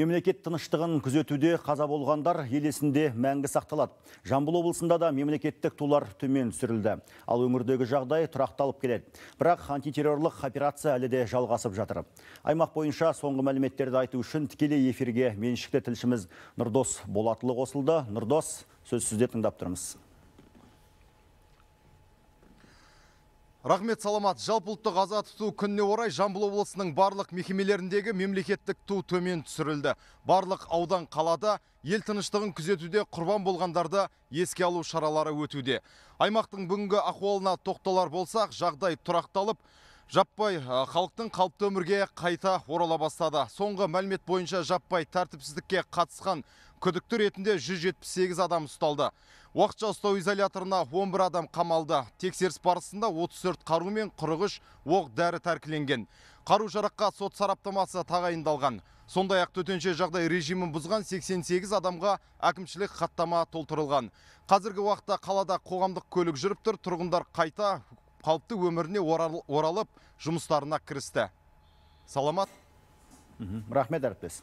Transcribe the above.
Мемлекет тыныштығын күзетуде қаза болғандар елесінде мәңгі сақталады. Жамбыл облысында да мемлекеттік тулар төмен түсірілді. Ал өңірдегі жағдай тұрақталып келеді. Бірақ антитеррорлық операция әлі де жалғасып жатыр. Аймақ бойынша соңғы мәліметтерді айту үшін тікелей эфирге меншікті тілшіміз Нұрдос Болатылы қосылды. Нұрдос, сөз сізде тыңдап тұрмыз. Рахмет саламат. Жалпы ұлттық аза тұту күніне орай Жамбыл облысының барлық мекемелеріндегі мемлекеттік ту төмен түсірілді. Барлық аудан қалада ел тыныштығын күзетуде құрбан болғандарды еске алу шаралары өтуде. Аймақтың бүгінгі ахуалына тоқталар болсақ, жағдай тұрақталып, жаппай халықтың қалыпты өмірге қайта орала бастады. Соңғы мәлімет бойынша жаппай тәртіпсіздікке қатысқан күдікті ретінде 178 адам ұсталды уақытша ұстау изоляторына 11 адам қамалды тексеріс барысында 34 қару мен 43 оқ дәрі тәркіленген қару жараққа сот сараптамасы тағайындалған сондай ақ төтенше жағдай режимін бұзған 88 адамға әкімшілік хаттама толтырылған қазіргі уақытта қалада қоғамдық көлік жүріп тұр тұрғындар қайта қалыпты өміріне оралып жұмыстарына кірісті саламат рахмет әріптес